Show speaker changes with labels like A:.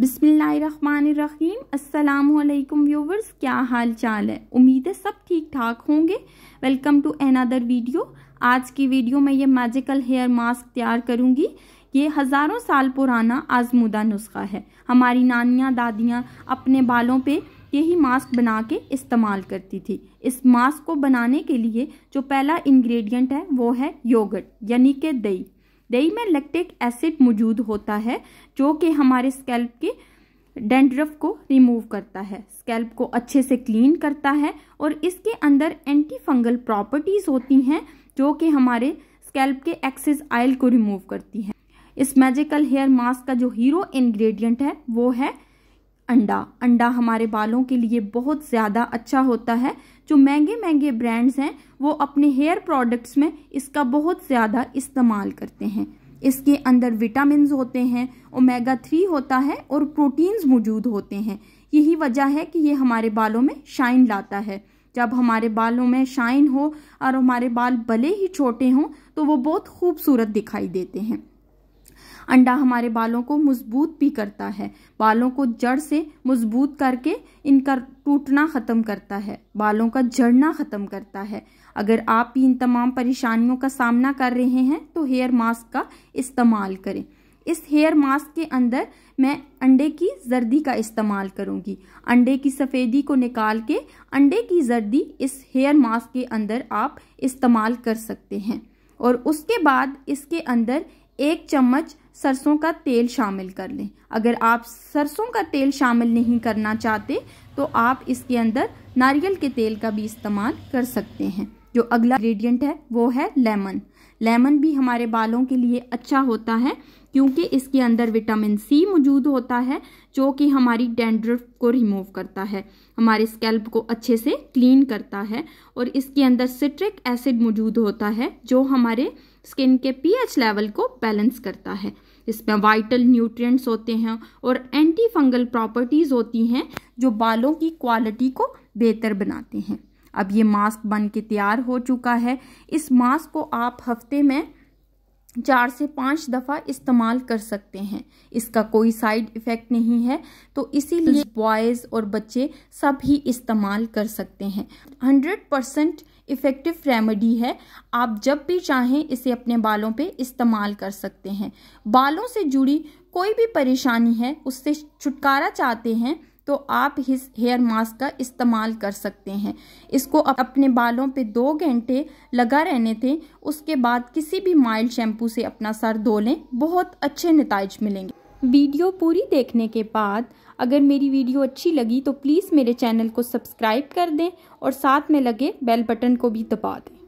A: बिस्मिल्लाहिर्रहमानिर्रहीम अस्सलाम वालेकुम व्यूवर्स क्या हाल चाल है उम्मीद है सब ठीक ठाक होंगे वेलकम टू अनदर वीडियो आज की वीडियो में ये मैजिकल हेयर मास्क तैयार करूँगी ये हज़ारों साल पुराना आजमूदा नुस्खा है हमारी नानियाँ दादियाँ अपने बालों पे यही मास्क बना के इस्तेमाल करती थी इस मास्क को बनाने के लिए जो पहला इंग्रेडिएंट है वो है योगर्ट यानी कि दही दही में लैक्टिक एसिड मौजूद होता है जो कि हमारे स्कैल्प के डेंड्रफ को रिमूव करता है स्कैल्प को अच्छे से क्लीन करता है और इसके अंदर एंटी फंगल प्रॉपर्टीज़ होती हैं जो कि हमारे स्कैल्प के एक्सेस आयल को रिमूव करती हैं इस मैजिकल हेयर मास्क का जो हीरो इंग्रेडिएंट है वो है अंडा अंडा हमारे बालों के लिए बहुत ज़्यादा अच्छा होता है जो महंगे महंगे ब्रांड्स हैं वो अपने हेयर प्रोडक्ट्स में इसका बहुत ज़्यादा इस्तेमाल करते हैं इसके अंदर विटामिन होते हैं ओमेगा थ्री होता है और प्रोटीन्स मौजूद होते हैं यही वजह है कि ये हमारे बालों में शाइन लाता है जब हमारे बालों में शाइन हो और हमारे बाल भले ही छोटे हों तो वो बहुत खूबसूरत दिखाई देते हैं अंडा हमारे बालों को मजबूत भी करता है बालों को जड़ से मजबूत करके इनका टूटना ख़त्म करता है बालों का जड़ना ख़त्म करता है अगर आप भी इन तमाम परेशानियों का सामना कर रहे हैं तो हेयर मास्क का इस्तेमाल करें इस हेयर मास्क के अंदर मैं अंडे की जर्दी का इस्तेमाल करूंगी अंडे की सफ़ेदी को निकाल के अंडे की जर्दी इस हेयर मास्क के अंदर आप इस्तेमाल कर सकते हैं और उसके बाद इसके अंदर एक चम्मच सरसों का तेल शामिल कर लें अगर आप सरसों का तेल शामिल नहीं करना चाहते तो आप इसके अंदर नारियल के तेल का भी इस्तेमाल कर सकते हैं जो अगला ग्रेडियंट है वो है लेमन लेमन भी हमारे बालों के लिए अच्छा होता है क्योंकि इसके अंदर विटामिन सी मौजूद होता है जो कि हमारी डेंड्रफ को रिमूव करता है हमारे स्कैल्प को अच्छे से क्लीन करता है और इसके अंदर सिट्रिक एसिड मौजूद होता है जो हमारे स्किन के पीएच लेवल को बैलेंस करता है इसमें वाइटल न्यूट्रिएंट्स होते हैं और एंटी फंगल प्रॉपर्टीज़ होती हैं जो बालों की क्वालिटी को बेहतर बनाते हैं अब ये मास्क बन के तैयार हो चुका है इस मास्क को आप हफ्ते में चार से पाँच दफ़ा इस्तेमाल कर सकते हैं इसका कोई साइड इफ़ेक्ट नहीं है तो इसीलिए बॉयज़ और बच्चे सब ही इस्तेमाल कर सकते हैं हंड्रेड परसेंट इफ़ेक्टिव रेमेडी है आप जब भी चाहें इसे अपने बालों पे इस्तेमाल कर सकते हैं बालों से जुड़ी कोई भी परेशानी है उससे छुटकारा चाहते हैं तो आप इस हेयर मास्क का इस्तेमाल कर सकते हैं इसको अपने बालों पे दो घंटे लगा रहने थे उसके बाद किसी भी माइल्ड शैम्पू से अपना सर धो लें बहुत अच्छे नतज मिलेंगे वीडियो पूरी देखने के बाद अगर मेरी वीडियो अच्छी लगी तो प्लीज़ मेरे चैनल को सब्सक्राइब कर दें और साथ में लगे बेल बटन को भी दबा दें